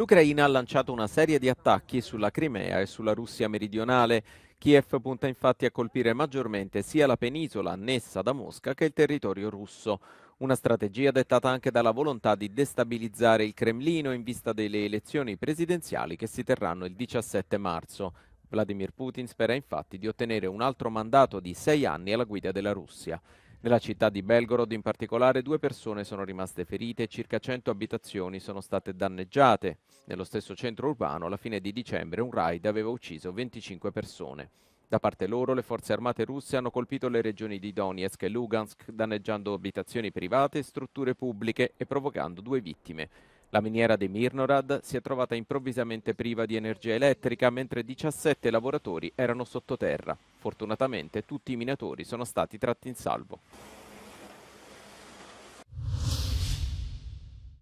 L'Ucraina ha lanciato una serie di attacchi sulla Crimea e sulla Russia meridionale. Kiev punta infatti a colpire maggiormente sia la penisola annessa da Mosca che il territorio russo. Una strategia dettata anche dalla volontà di destabilizzare il Cremlino in vista delle elezioni presidenziali che si terranno il 17 marzo. Vladimir Putin spera infatti di ottenere un altro mandato di sei anni alla guida della Russia. Nella città di Belgorod in particolare due persone sono rimaste ferite e circa 100 abitazioni sono state danneggiate. Nello stesso centro urbano alla fine di dicembre un raid aveva ucciso 25 persone. Da parte loro le forze armate russe hanno colpito le regioni di Donetsk e Lugansk danneggiando abitazioni private e strutture pubbliche e provocando due vittime. La miniera di Mirnorad si è trovata improvvisamente priva di energia elettrica mentre 17 lavoratori erano sottoterra. Fortunatamente tutti i minatori sono stati tratti in salvo.